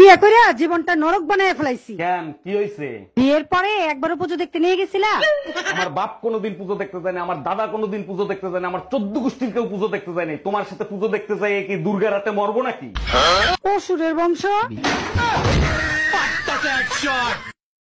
বিয়ে করে জীবনটা নরক বানায় ফেলাইছি কেন কি হইছে বিয়ের পরে একবারও পুজো দেখতে নিয়ে গেছিলা আমার বাপ কোনোদিন পুজো দেখতে যায় না আমার দাদা কোনোদিন পুজো দেখতে যায় না আমার চোদ্দ গোষ্ঠীর কেউ পুজো দেখতে যায় তোমার সাথে পুজো দেখতে যায় কি দুর্গা রাতে মরবো নাকি অসুরের বংশ